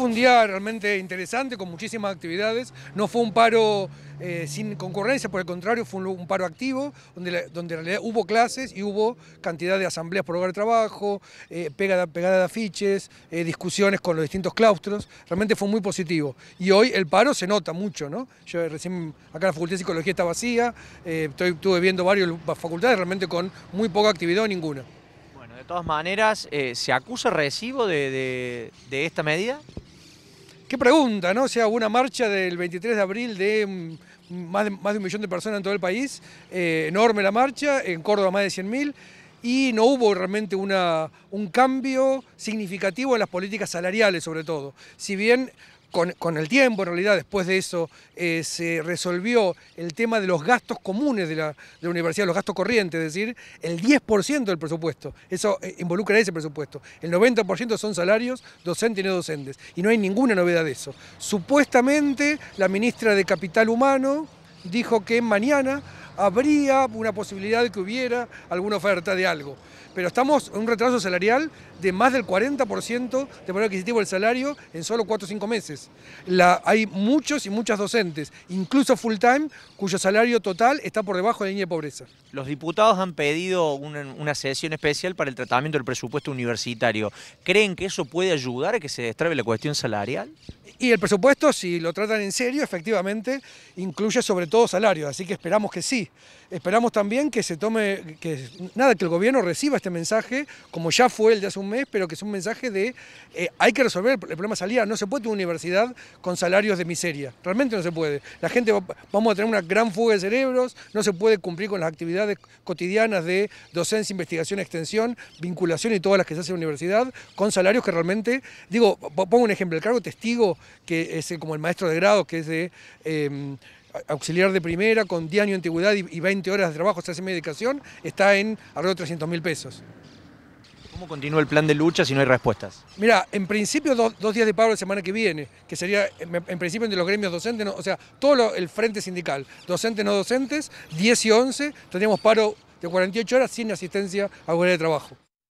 fue un día realmente interesante, con muchísimas actividades. No fue un paro eh, sin concurrencia, por el contrario, fue un, paro activo, donde, en realidad hubo clases y hubo cantidad de asambleas por hogar de trabajo, eh, pegada, pegada, de afiches, eh, discusiones con los distintos claustros. Realmente fue muy positivo. Y hoy el paro se nota mucho, ¿no? Yo recién acá la Facultad de Psicología está vacía, estoy, estuve viendo varias facultades realmente con muy poca actividad o ninguna. Bueno, de todas maneras, ¿se acusa recibo de esta medida? Qué pregunta, ¿no? O sea, una marcha del 23 de abril mm, de más de, un millón de personas en todo el país, eh, enorme la marcha, en Córdoba más de 100.000, y no hubo realmente una, un cambio significativo en las políticas salariales sobre todo. Si bien con, el tiempo, en realidad, después de eso, eh, se resolvió el tema de los gastos comunes de la, universidad, los gastos corrientes, es decir, el 10% del presupuesto. Eso eh, involucra ese presupuesto. El 90% son salarios, docentes y no docentes. Y no hay ninguna novedad de eso. Supuestamente, la ministra de Capital Humano dijo que mañana habría una posibilidad de que hubiera alguna oferta de algo. Pero estamos en un retraso salarial de más del 40% de valor adquisitivo del salario en solo 4 o 5 meses. hay muchos y muchas docentes, incluso full time, cuyo salario total está por debajo de la línea de pobreza. Los diputados han pedido una, sesión especial para el tratamiento del presupuesto universitario. ¿Creen que eso puede ayudar a que se destrabe la cuestión salarial? Y el presupuesto, si lo tratan en serio, efectivamente incluye sobre todo salarios, así que esperamos que sí. Esperamos también que se tome, que nada, que el gobierno reciba este mensaje, como ya fue el de hace un mes, pero que es un mensaje de eh, hay que resolver el problema salida. No se puede tener una universidad con salarios de miseria. Realmente no se puede. La gente vamos a tener una gran fuga de cerebros, no se puede cumplir con las actividades cotidianas de docencia, investigación, extensión, vinculación y todas las que se hace en la universidad, con salarios que realmente, digo, pongo un ejemplo, el cargo testigo, que es como el maestro de grado, que es de... Em, auxiliar de primera con 10 años de antigüedad y 20 horas de trabajo, se hace medicación, está en alrededor de 300 mil pesos. ¿Cómo continúa el plan de lucha si no hay respuestas? Mira, en principio dos días de paro la semana que viene, que sería en, principio entre los gremios docentes, o sea, todo el frente sindical, docentes, no docentes, 10 y 11, tendríamos paro de 48 horas sin asistencia a lugares de trabajo.